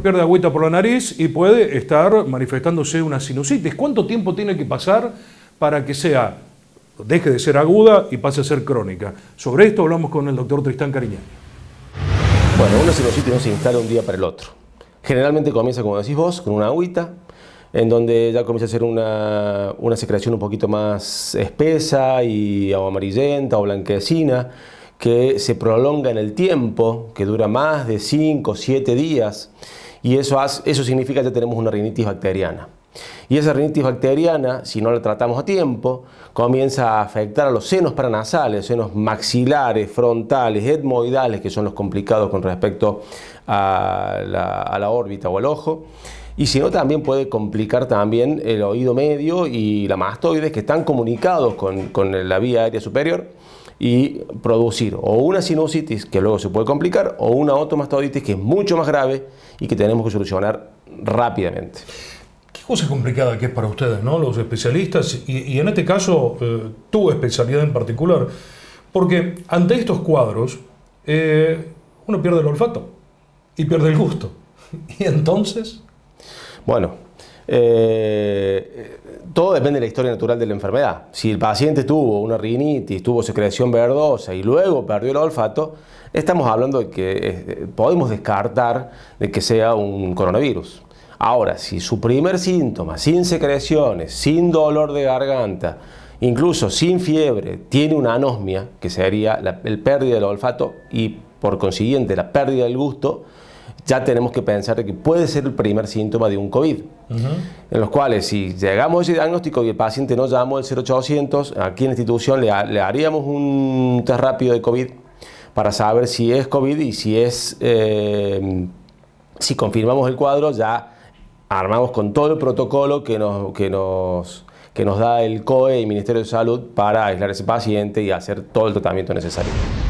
pierde agüita por la nariz y puede estar manifestándose una sinusitis. ¿Cuánto tiempo tiene que pasar para que sea, deje de ser aguda y pase a ser crónica? Sobre esto hablamos con el doctor Tristán Cariñán. Bueno, una sinusitis no se instala un día para el otro. Generalmente comienza, como decís vos, con una agüita, en donde ya comienza a ser una, una secreción un poquito más espesa y amarillenta o blanquecina que se prolonga en el tiempo, que dura más de 5 o 7 días y eso, significa que tenemos una rinitis bacteriana. Y esa rinitis bacteriana, si no la tratamos a tiempo, comienza a afectar a los senos paranasales, senos maxilares, frontales, etmoidales, que son los complicados con respecto a la, órbita o al ojo. Y si no, también puede complicar también el oído medio y la mastoides, que están comunicados con la vía aérea superior y producir o una sinusitis que luego se puede complicar o una otomastoditis que es mucho más grave y que tenemos que solucionar rápidamente. Qué cosa complicada que es para ustedes, ¿no? Los especialistas y, en este caso eh, tu especialidad en particular, porque ante estos cuadros eh, uno pierde el olfato y pierde el gusto. ¿Y entonces? Bueno, eh, todo depende de la historia natural de la enfermedad. Si el paciente tuvo una rinitis, tuvo secreción verdosa y luego perdió el olfato, estamos hablando de que eh, podemos descartar de que sea un coronavirus. Ahora, si su primer síntoma, sin secreciones, sin dolor de garganta, incluso sin fiebre, tiene una anosmia, que sería la el pérdida del olfato y por consiguiente la pérdida del gusto, ya tenemos que pensar que puede ser el primer síntoma de un COVID. En los cuales, si llegamos a ese diagnóstico y el paciente no llamó al 0800, aquí en la institución le, haríamos un test rápido de COVID para saber si es COVID y si es. Eh, si confirmamos el cuadro, ya armamos con todo el protocolo que nos, que nos, que nos da el COE y el Ministerio de Salud para aislar a ese paciente y hacer todo el tratamiento necesario.